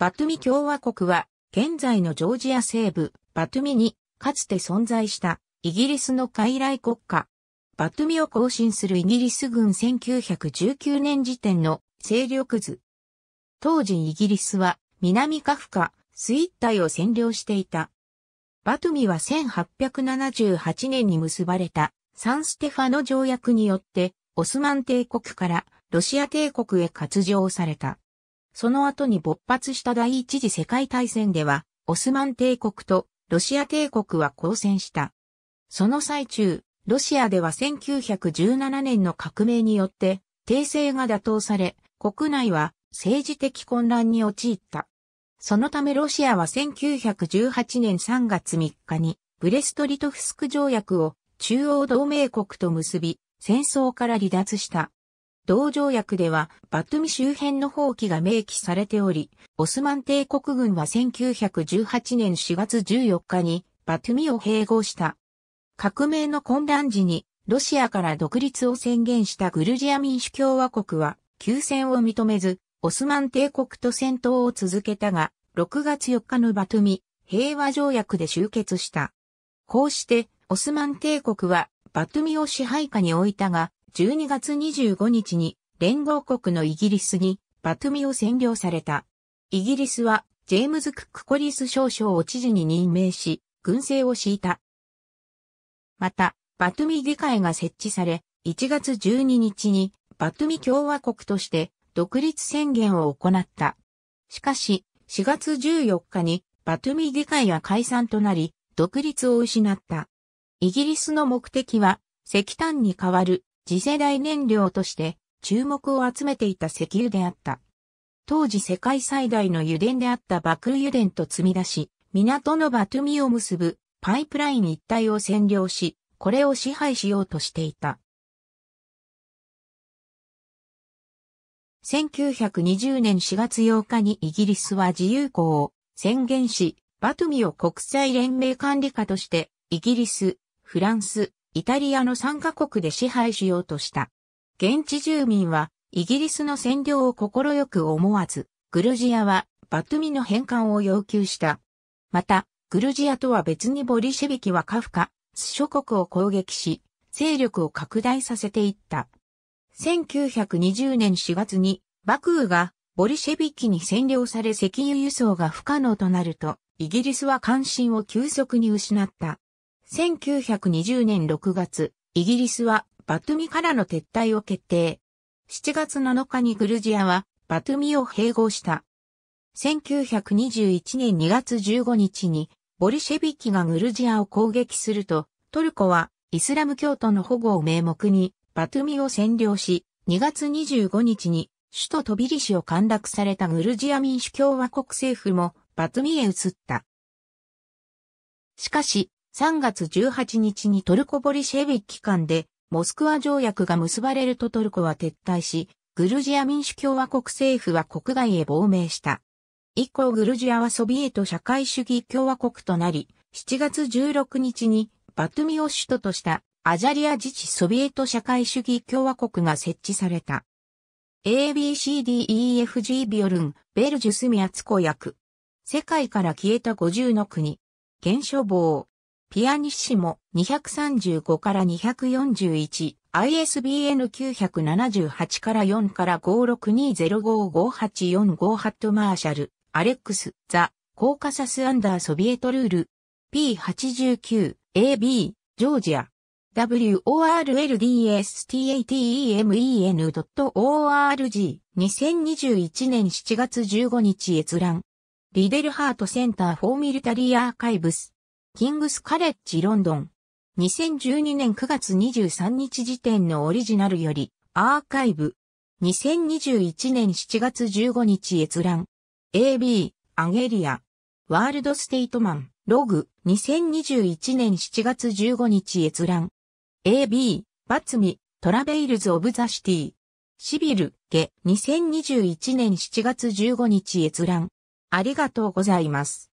バトゥミ共和国は、現在のジョージア西部、バトゥミに、かつて存在した、イギリスの傀儡国家。バトゥミを更新するイギリス軍1919年時点の勢力図。当時イギリスは、南カフカ、スイッタイを占領していた。バトゥミは1878年に結ばれた、サンステファノ条約によって、オスマン帝国からロシア帝国へ割譲された。その後に勃発した第一次世界大戦では、オスマン帝国とロシア帝国は交戦した。その最中、ロシアでは1917年の革命によって、帝政が打倒され、国内は政治的混乱に陥った。そのためロシアは1918年3月3日にブレストリトフスク条約を中央同盟国と結び、戦争から離脱した。同条約では、バトゥミ周辺の放棄が明記されており、オスマン帝国軍は1918年4月14日に、バトゥミを併合した。革命の混乱時に、ロシアから独立を宣言したグルジア民主共和国は、休戦を認めず、オスマン帝国と戦闘を続けたが、6月4日のバトゥミ、平和条約で終結した。こうして、オスマン帝国は、バトゥミを支配下に置いたが、12月25日に連合国のイギリスにバトミを占領された。イギリスはジェームズ・クック・コリス少将を知事に任命し、軍政を敷いた。また、バトミ議会が設置され、1月12日にバトミ共和国として独立宣言を行った。しかし、4月14日にバトミ議会は解散となり、独立を失った。イギリスの目的は石炭に代わる次世代燃料として注目を集めていた石油であった。当時世界最大の油田であったバク油田と積み出し、港のバトゥミを結ぶパイプライン一帯を占領し、これを支配しようとしていた。1920年4月8日にイギリスは自由港を宣言し、バトゥミを国際連盟管理下として、イギリス、フランス、イタリアの3カ国で支配しようとした。現地住民は、イギリスの占領を快く思わず、グルジアはバトゥミの返還を要求した。また、グルジアとは別にボリシェビキはカフカ、諸国を攻撃し、勢力を拡大させていった。1920年4月に、バクーがボリシェビキに占領され石油輸送が不可能となると、イギリスは関心を急速に失った。1920年6月、イギリスはバトゥミからの撤退を決定。7月7日にグルジアはバトゥミを併合した。1921年2月15日にボリシェビキがグルジアを攻撃すると、トルコはイスラム教徒の保護を名目にバトゥミを占領し、2月25日に首都トビリシを陥落されたグルジア民主共和国政府もバトゥミへ移った。しかし、3月18日にトルコ・ボリシェビ機関で、モスクワ条約が結ばれるとトルコは撤退し、グルジア民主共和国政府は国外へ亡命した。以降グルジアはソビエト社会主義共和国となり、7月16日にバトゥミを首都としたアジャリア自治ソビエト社会主義共和国が設置された。ABCDEFG ビオルン、ベルジュスミアツコ役。世界から消えた50の国。現処防。ピアニッシモ235から241、ISBN 978から4から562055584ハットマーシャル、アレックス、ザ、コーカサスアンダーソビエトルール、P89、AB、ジョージア。worldstatemen.org2021 年7月15日閲覧。リデルハートセンターフォーミルタリーアーカイブス。キングスカレッジロンドン。2012年9月23日時点のオリジナルより、アーカイブ。2021年7月15日閲覧。AB、アゲリア。ワールドステートマン、ログ。2021年7月15日閲覧。AB、バツミ、トラベイルズ・オブ・ザ・シティ。シビル、ゲ。2021年7月15日閲覧。ありがとうございます。